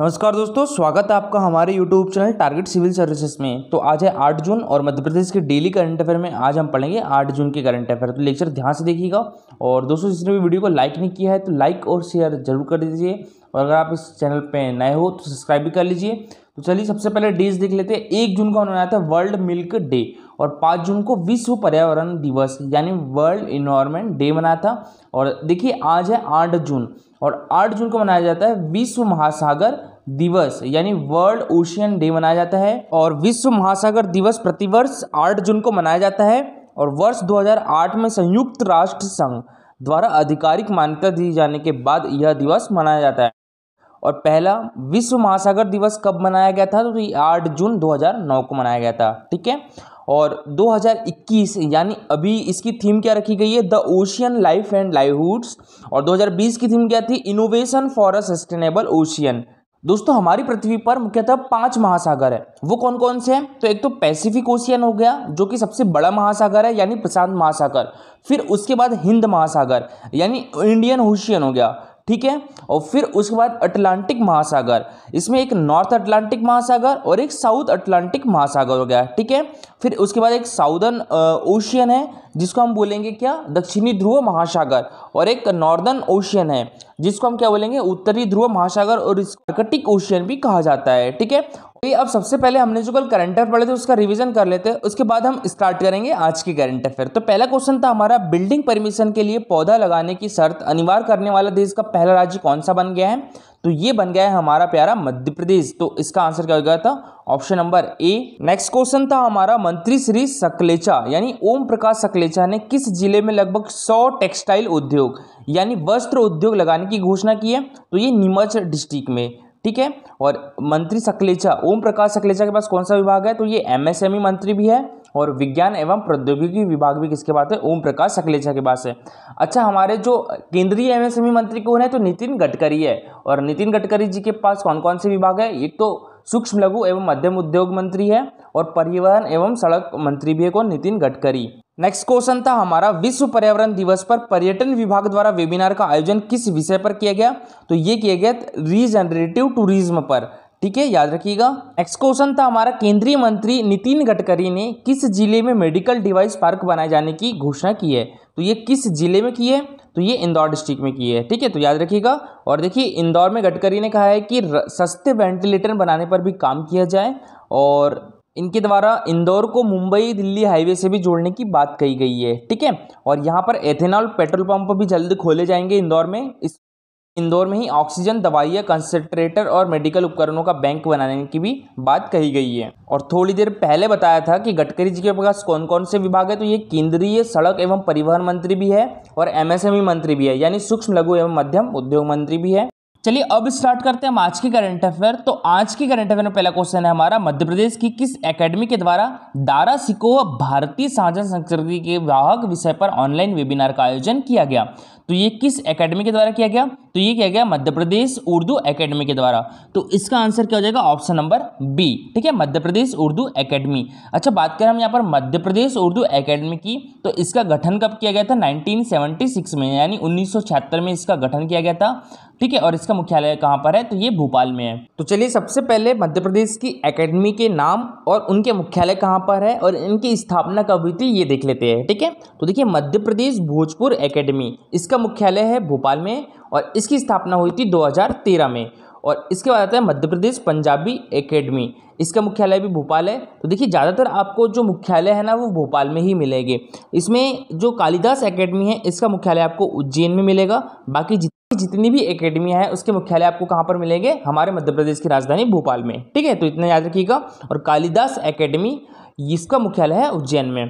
नमस्कार दोस्तों स्वागत है आपका हमारे YouTube channel target civil services में तो आज है 8 जून और मध्य प्रदेश के डेली करंट अफेयर में आज हम पढ़ेंगे 8 जून के करंट अफेयर तो लेक्चर ध्यान से देखिएगा और दोस्तों जिसने भी वीडियो को लाइक नहीं किया है तो लाइक और शेयर जरूर कर दीजिए और अगर आप इस चैनल पर नए हो तो सब्सक्राइब भी कर लीजिए तो चलिए सबसे पहले डेज देख लेते हैं एक जून का उन्होंने आया था वर्ल्ड मिल्क डे और पाँच जून को विश्व पर्यावरण दिवस यानी वर्ल्ड इन्वायरमेंट डे मनाया था और देखिए आज है आठ जून और आठ जून को मनाया जाता है विश्व महासागर दिवस यानी वर्ल्ड ओशियन डे मनाया जाता है और विश्व महासागर दिवस प्रतिवर्ष आठ जून को मनाया जाता है और वर्ष 2008 में संयुक्त राष्ट्र संघ द्वारा आधिकारिक मान्यता दी जाने के बाद यह दिवस मनाया जाता है और पहला विश्व महासागर दिवस कब मनाया गया था तो आठ जून 2009 को मनाया गया था ठीक है और 2021 यानी अभी इसकी थीम क्या रखी गई है the ocean life and livelihoods और 2020 की थीम क्या थी innovation for a sustainable ocean दोस्तों हमारी पृथ्वी पर मुख्यतः पांच महासागर है वो कौन कौन से हैं तो एक तो पैसिफिक ओशियन हो गया जो कि सबसे बड़ा महासागर है यानी प्रशांत महासागर फिर उसके बाद हिंद महासागर यानी इंडियन ओशियन हो गया ठीक है और फिर उसके बाद अटलांटिक महासागर इसमें एक नॉर्थ अटलांटिक महासागर और एक साउथ अटलांटिक महासागर हो गया ठीक है फिर उसके बाद एक साउदर्न ओशियन है जिसको हम बोलेंगे क्या दक्षिणी ध्रुव महासागर और एक नॉर्दर्न ओशियन है जिसको हम क्या बोलेंगे उत्तरी ध्रुव महासागर और आर्कटिक ओशियन भी कहा जाता है ठीक है तो ये अब सबसे पहले हमने जो कल करंट अफेयर पढ़े थे उसका रिवीजन कर लेते हैं उसके बाद हम स्टार्ट करेंगे आज की करंट अफेयर तो पहला क्वेश्चन था हमारा बिल्डिंग परमिशन के लिए पौधा लगाने की शर्त अनिवार्य करने वाला देश का पहला राज्य कौन सा बन गया है तो ये बन गया है हमारा प्यारा मध्य प्रदेश तो इसका आंसर क्या हो गया था option number A next question था हमारा मंत्री श्री सकलेचा यानी ओम प्रकाश सकलेचा ने किस जिले में लगभग 100 टेक्सटाइल उद्योग यानी वस्त्र उद्योग लगाने की घोषणा की है तो ये नीमच डिस्ट्रिक्ट में ठीक है और मंत्री सकलेचा ओम प्रकाश सकलेचा के पास कौन सा विभाग है तो ये एमएसएमई मंत्री भी है और विज्ञान एवं प्रौद्योगिकी विभाग भी किसके पास है ओम प्रकाश सकलेचा के पास है अच्छा हमारे जो केंद्रीय एमएसएमई मंत्री कौन है तो नितिन गडकरी है और नितिन गडकरी जी के पास कौन कौन से विभाग है एक तो सूक्ष्म लघु एवं मध्यम उद्योग मंत्री है और परिवहन एवं सड़क मंत्री भी है कौन नितिन गडकरी नेक्स्ट क्वेश्चन था हमारा विश्व पर्यावरण दिवस पर पर्यटन विभाग द्वारा वेबिनार का आयोजन किस विषय पर किया गया तो ये किया गया रीजनरेटिव टूरिज्म पर ठीक है याद रखिएगा नेक्स्ट क्वेश्चन था हमारा केंद्रीय मंत्री नितिन गडकरी ने किस जिले में मेडिकल डिवाइस पार्क बनाए जाने की घोषणा की है तो ये किस जिले में की है तो ये इंदौर डिस्ट्रिक्ट में की है ठीक है तो याद रखिएगा और देखिए इंदौर में गडकरी ने कहा है कि सस्ते वेंटिलेटर बनाने पर भी काम किया जाए और इनके द्वारा इंदौर को मुंबई दिल्ली हाईवे से भी जोड़ने की बात कही गई है ठीक है और यहाँ पर एथेनॉल पेट्रोल पंप भी जल्द खोले जाएंगे इंदौर में इस इंदौर में ही ऑक्सीजन दवाइयाँ कंसनट्रेटर और मेडिकल उपकरणों का बैंक बनाने की भी बात कही गई है और थोड़ी देर पहले बताया था कि गडकरी जी के पास कौन कौन से विभाग है तो ये केंद्रीय सड़क एवं परिवहन मंत्री भी है और एमएसएमई मंत्री भी है यानी सूक्ष्म लघु एवं मध्यम उद्योग मंत्री भी है चलिए अब स्टार्ट करते हैं हम आज की करंट अफेयर तो आज की करंट अफेयर में पहला क्वेश्चन है हमारा मध्य प्रदेश की किस एकेडमी के द्वारा दारा सिको भारतीय साझा संस्कृति के वाहक विषय पर ऑनलाइन वेबिनार का आयोजन किया गया तो ये किस एकेडमी के द्वारा किया गया तो ये किया गया मध्य प्रदेश उर्दू एकेडमी के द्वारा तो इसका आंसर क्या हो जाएगा ऑप्शन नंबर बी ठीक है मध्य प्रदेश उर्दू एकेडमी अच्छा बात करें हम यहाँ पर मध्य प्रदेश उर्दू एकेडमी की तो इसका गठन कब किया गया था 1976 में यानी उन्नीस में इसका गठन किया गया था ठीक है और इसका मुख्यालय कहाँ पर है तो ये भोपाल में है तो चलिए सबसे पहले मध्य प्रदेश की एकेडमी के नाम और उनके मुख्यालय कहाँ पर है और इनकी स्थापना कब हुई थी ये देख लेते हैं ठीक है तो देखिए मध्य प्रदेश भोजपुर एकेडमी इसका इसका मुख्यालय है भोपाल में और इसकी स्थापना हुई थी 2013 में और इसके बाद आता है मध्य प्रदेश पंजाबी एकेडमी इसका मुख्यालय भी भोपाल है तो देखिए ज़्यादातर आपको जो मुख्यालय है ना वो भोपाल में ही मिलेंगे इसमें जो कालिदास एकेडमी है इसका मुख्यालय आपको उज्जैन में मिलेगा बाकी जितनी जितनी भी एकेडमी है उसके मुख्यालय आपको कहाँ पर मिलेंगे हमारे मध्य प्रदेश की राजधानी भोपाल में ठीक है तो इतना याद रखिएगा और कालिदास एकेडमी इसका मुख्यालय है उज्जैन में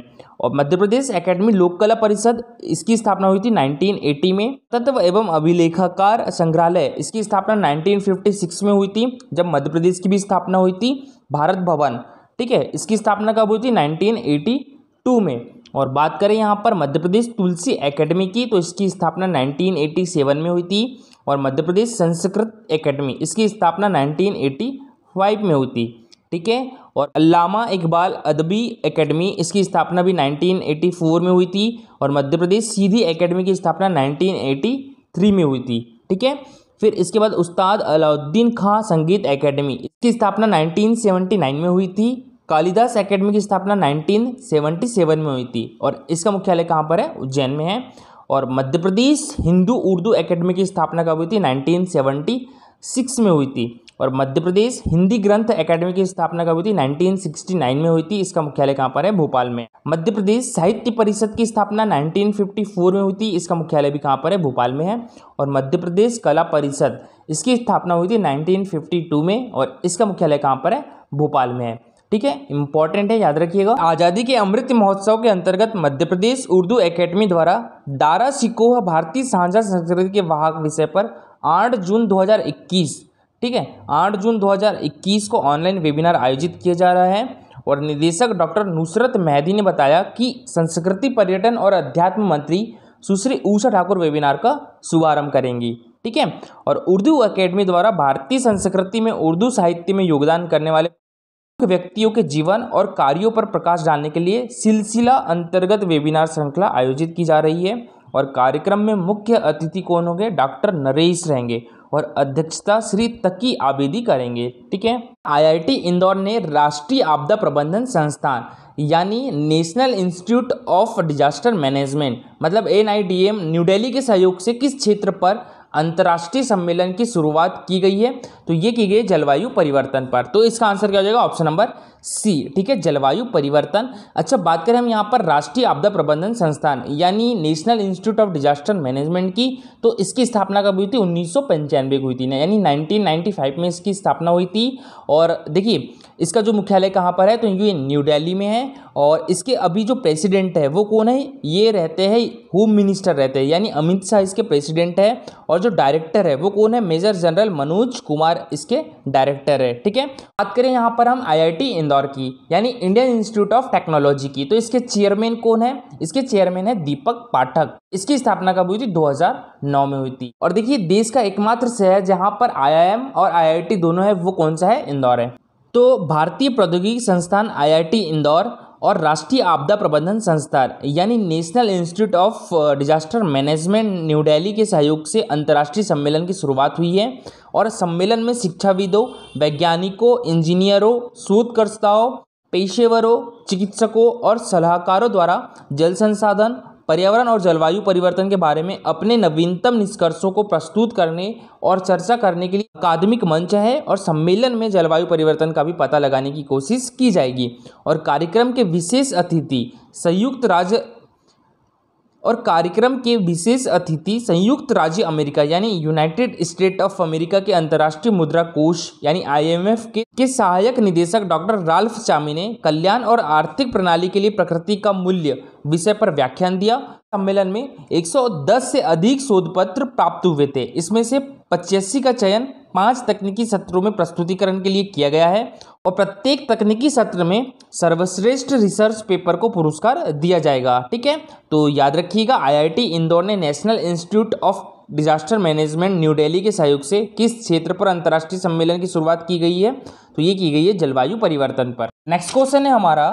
और मध्य प्रदेश एकेडमी लोक कला परिषद इसकी स्थापना हुई थी 1980 में तत्व एवं अभिलेखाकार संग्रहालय इसकी स्थापना 1956 में हुई थी जब मध्य प्रदेश की भी स्थापना हुई थी भारत भवन ठीक है इसकी स्थापना कब हुई थी 1982 में और बात करें यहाँ पर मध्य प्रदेश तुलसी एकेडमी की तो इसकी स्थापना 1987 में हुई थी और मध्य प्रदेश संस्कृत एकेडमी इसकी स्थापना 1985 में हुई थी ठीक है और अलामा इकबाल अदबी एकेडमी इसकी स्थापना भी 1984 में हुई थी और मध्य प्रदेश सीधी एकेडमी की स्थापना 1983 में हुई थी ठीक है फिर इसके बाद उस्ताद अलाउद्दीन खां संगीत एकेडमी इसकी स्थापना 1979 में हुई थी कालिदास एकेडमी की स्थापना 1977 में हुई थी और इसका मुख्यालय कहाँ पर है उज्जैन में है और मध्य प्रदेश हिंदू उर्दू एकेडमी की स्थापना कब हुई थी नाइनटीन में हुई थी और मध्य प्रदेश हिंदी ग्रंथ अकेडमी की स्थापना कब हुई थी 1969 में हुई थी इसका मुख्यालय कहाँ पर है भोपाल में मध्य प्रदेश साहित्य परिषद की स्थापना 1954 में हुई थी इसका मुख्यालय भी कहाँ पर है भोपाल में है और मध्य प्रदेश कला परिषद इसकी स्थापना हुई थी 1952 में और इसका मुख्यालय कहाँ पर है भोपाल में है ठीक है इंपॉर्टेंट है याद रखिएगा आज़ादी के अमृत महोत्सव के अंतर्गत मध्य प्रदेश उर्दू एकेडमी द्वारा दारा सिकोह भारतीय साझा संस्कृति के वाहक विषय पर आठ जून 2021 ठीक है आठ जून 2021 को ऑनलाइन वेबिनार आयोजित किया जा रहा है और निदेशक डॉक्टर नुसरत मेहदी ने बताया कि संस्कृति पर्यटन और अध्यात्म मंत्री सुश्री ऊषा ठाकुर वेबिनार का शुभारंभ करेंगी ठीक है और उर्दू अकेडमी द्वारा भारतीय संस्कृति में उर्दू साहित्य में योगदान करने वाले व्यक्तियों के जीवन और कार्यों पर प्रकाश डालने के लिए सिलसिला अंतर्गत वेबिनार श्रृंखला आयोजित की जा रही है और कार्यक्रम में मुख्य अतिथि कौन होंगे डॉक्टर नरेश रहेंगे और अध्यक्षता श्री तकी आबेदी करेंगे ठीक है आईआईटी इंदौर ने राष्ट्रीय आपदा प्रबंधन संस्थान यानी national institute of disaster management मतलब एन न्यू डेली के सहयोग से किस क्षेत्र पर अंतर्राष्ट्रीय सम्मेलन की शुरुआत की गई है तो ये की गई जलवायु परिवर्तन पर तो इसका आंसर क्या हो जाएगा ऑप्शन नंबर सी ठीक है जलवायु परिवर्तन अच्छा बात करें हम यहाँ पर राष्ट्रीय आपदा प्रबंधन संस्थान यानी national institute of disaster management की तो इसकी स्थापना कब हुई थी उन्नीस की हुई थी ना यानी 1995 में इसकी स्थापना हुई थी और देखिए इसका जो मुख्यालय कहाँ पर है तो ये न्यू दिल्ली में है और इसके अभी जो प्रेसिडेंट है वो कौन है ये रहते हैं होम मिनिस्टर रहते हैं यानी अमित शाह इसके प्रेसिडेंट है और जो डायरेक्टर है वो कौन है मेजर जनरल मनोज कुमार इसके डायरेक्टर है ठीक है बात करें यहाँ पर हम आई इंदौर इंदौर की यानी इंडियन इंस्टीट्यूट ऑफ टेक्नोलॉजी की तो इसके चेयरमैन कौन है इसके चेयरमैन है दीपक पाठक इसकी स्थापना कब हुई थी 2009 में हुई थी और देखिए देश का एकमात्र शहर जहां पर आईआईएम और आईआईटी दोनों है वो कौन सा है इंदौर है तो भारतीय प्रौद्योगिकी संस्थान आईआईटी इंदौर और राष्ट्रीय आपदा प्रबंधन संस्थान यानी national institute of disaster management new Delhi के सहयोग से अंतर्राष्ट्रीय सम्मेलन की शुरुआत हुई है और सम्मेलन में शिक्षाविदों वैज्ञानिकों इंजीनियरों शोधकर्ताओं पेशेवरों चिकित्सकों और सलाहकारों द्वारा जल संसाधन पर्यावरण और जलवायु परिवर्तन के बारे में अपने नवीनतम निष्कर्षों को प्रस्तुत करने और चर्चा करने के लिए अकादमिक मंच है और सम्मेलन में जलवायु परिवर्तन का भी पता लगाने की कोशिश की जाएगी और कार्यक्रम के विशेष अतिथि संयुक्त राज्य और कार्यक्रम के विशेष अतिथि संयुक्त राज्य अमेरिका यानी यूनाइटेड स्टेट ऑफ अमेरिका के अंतर्राष्ट्रीय मुद्रा कोष यानी आईएमएफ के, के सहायक निदेशक डॉक्टर राल्फ चामी ने कल्याण और आर्थिक प्रणाली के लिए प्रकृति का मूल्य विषय पर व्याख्यान दिया सम्मेलन में 110 से अधिक शोध पत्र प्राप्त हुए थे इसमें से पचासी का चयन पांच तकनीकी सत्रों में प्रस्तुतिकरण के लिए किया गया है और प्रत्येक तकनीकी सत्र में सर्वश्रेष्ठ रिसर्च पेपर को पुरस्कार दिया जाएगा ठीक है तो याद रखिएगा आईआईटी इंदौर ने national institute of disaster management new Delhi के सहयोग से किस क्षेत्र पर अंतर्राष्ट्रीय सम्मेलन की शुरुआत की गई है तो ये की गई है जलवायु परिवर्तन पर नेक्स्ट क्वेश्चन है हमारा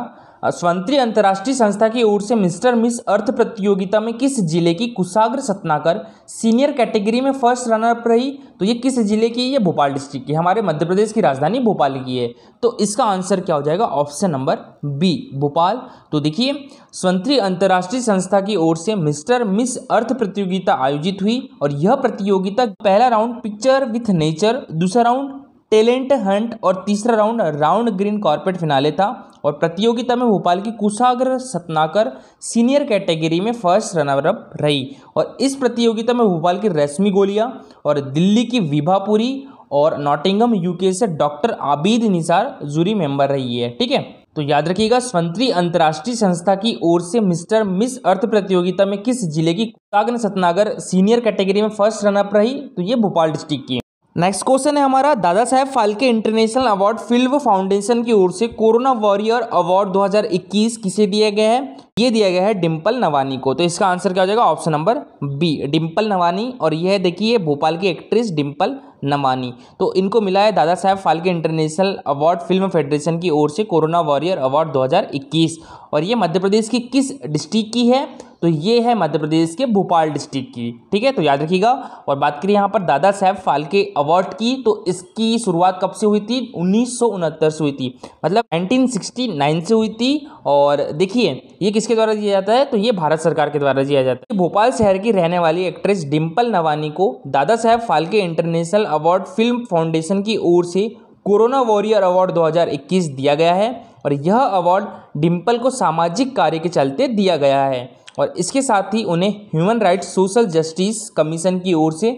स्वंत्री अंतर्राष्ट्रीय संस्था की ओर से मिस्टर मिस अर्थ प्रतियोगिता में किस जिले की कुशाग्र सतनाकर सीनियर कैटेगरी में फर्स्ट रनर रही तो ये किस जिले की ये भोपाल डिस्ट्रिक्ट की हमारे मध्य प्रदेश की राजधानी भोपाल की है तो इसका आंसर क्या हो जाएगा ऑप्शन नंबर बी भोपाल तो देखिए स्वंत्री अंतर्राष्ट्रीय संस्था की ओर से मिस्टर मिस अर्थ प्रतियोगिता आयोजित हुई और यह प्रतियोगिता पहला राउंड पिक्चर विथ नेचर दूसरा राउंड टैलेंट हंट और तीसरा round round green corporate finale था और प्रतियोगिता में भोपाल की कुशाग्र सतनाकर सीनियर कैटेगरी में फर्स्ट रनरअप रही और इस प्रतियोगिता में भोपाल की रश्मि गोलिया और दिल्ली की विभापुरी और नॉटिंगम यूके से doctor Abid Nisar jury member रही है ठीक है तो याद रखिएगा स्वंत्री अंतर्राष्ट्रीय संस्था की ओर से मिस्टर मिस अर्थ प्रतियोगिता में किस जिले की कुशाग्र सतनागर सीनियर कैटेगरी में फर्स्ट रनअप रही तो ये भोपाल डिस्ट्रिक्ट की नेक्स्ट क्वेश्चन है हमारा Dada Saheb Phalke international award film foundation की ओर से कोरोना वॉरियर अवार्ड 2021 किसे दिया गया है ये दिया गया है डिम्पल नवानी को तो इसका आंसर क्या हो जाएगा option number B Dimple Nawani और यह है देखिए भोपाल की एक्ट्रेस डिम्पल नवानी तो इनको मिला है Dada Saheb Phalke international award film federation की ओर से कोरोना वॉरियर अवार्ड दो और ये मध्य प्रदेश की किस डिस्ट्रिक्ट की है तो ये है मध्य प्रदेश के भोपाल डिस्ट्रिक्ट की ठीक है तो याद रखिएगा और बात करिए यहाँ पर दादा साहेब फाल्के अवार्ड की तो इसकी शुरुआत कब से हुई थी उन्नीस से हुई थी मतलब 1969 से हुई थी और देखिए ये किसके द्वारा दिया जाता है तो ये भारत सरकार के द्वारा दिया जाता है भोपाल शहर की रहने वाली एक्ट्रेस डिम्पल नवानी को Dada Saheb Phalke international award film foundation की ओर से कोरोना वॉरियर अवार्ड 2021 दिया गया है और यह अवार्ड डिम्पल को सामाजिक कार्य के चलते दिया गया है और इसके साथ ही उन्हें human rights social justice commission की ओर से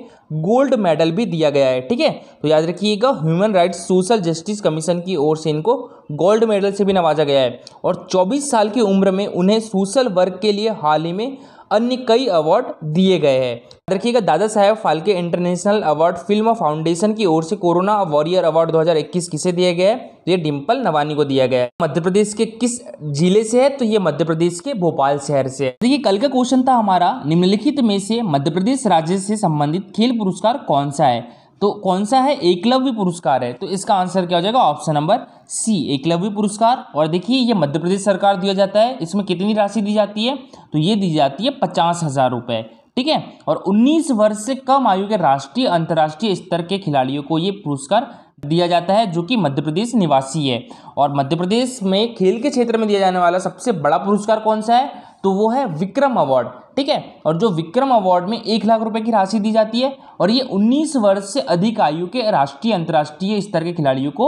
गोल्ड मेडल भी दिया गया है ठीक है तो याद रखिएगा human rights social justice commission की ओर से इनको गोल्ड मेडल से भी नवाजा गया है और 24 साल की उम्र में उन्हें सोशल वर्क के लिए हाल ही में अन्य कई अवार्ड दिए गए हैं रखिएगा Dada Saheb Phalke international award film foundation की ओर से कोरोना वॉरियर अवार्ड 2021 किसे दिया गया है तो ये डिम्पल नवानी को दिया गया है मध्य प्रदेश के किस जिले से है तो ये मध्य प्रदेश के भोपाल शहर से है देखिए तो कल का क्वेश्चन था हमारा निम्नलिखित में से मध्य प्रदेश राज्य से संबंधित खेल पुरस्कार कौन सा है तो कौन सा है एकलव्य पुरस्कार है तो इसका आंसर क्या हो जाएगा ऑप्शन नंबर सी एकलव्य पुरस्कार और देखिए ये मध्य प्रदेश सरकार दिया जाता है इसमें कितनी राशि दी जाती है तो ये दी जाती है पचास हज़ार रुपये ठीक है और 19 वर्ष से कम आयु के राष्ट्रीय अंतर्राष्ट्रीय स्तर के खिलाड़ियों को ये पुरस्कार दिया जाता है जो कि मध्य प्रदेश निवासी है और मध्य प्रदेश में खेल के क्षेत्र में दिया जाने वाला सबसे बड़ा पुरस्कार कौन सा है तो वो है विक्रम अवार्ड ठीक है और जो विक्रम अवार्ड में एक लाख रुपए की राशि दी जाती है और ये 19 वर्ष से अधिक आयु के राष्ट्रीय अंतर्राष्ट्रीय स्तर के खिलाड़ियों को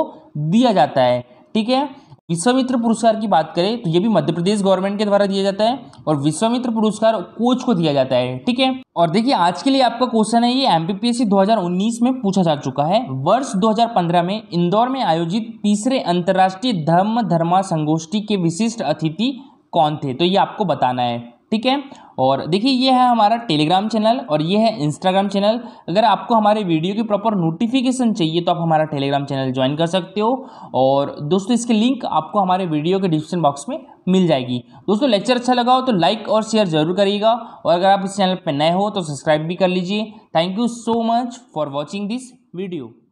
दिया जाता है ठीक है विश्वमित्र पुरस्कार की बात करें तो ये भी मध्य प्रदेश गवर्नमेंट के द्वारा दिया जाता है और विश्वमित्र पुरस्कार कोच को दिया जाता है ठीक है और देखिए आज के लिए आपका क्वेश्चन है ये एम 2019 में पूछा जा चुका है वर्ष 2015 में इंदौर में आयोजित तीसरे अंतर्राष्ट्रीय धर्म धर्मा संगोष्ठी के विशिष्ट अतिथि कौन थे तो ये आपको बताना है ठीक है और देखिए ये है हमारा टेलीग्राम चैनल और ये है इंस्टाग्राम चैनल अगर आपको हमारे वीडियो की प्रॉपर नोटिफिकेशन चाहिए तो आप हमारा टेलीग्राम चैनल ज्वाइन कर सकते हो और दोस्तों इसके लिंक आपको हमारे वीडियो के डिस्क्रिप्शन बॉक्स में मिल जाएगी दोस्तों लेक्चर अच्छा लगा हो तो लाइक और शेयर जरूर करिएगा और अगर आप इस चैनल पर नए हो तो सब्सक्राइब भी कर लीजिए thank you so much for watching this video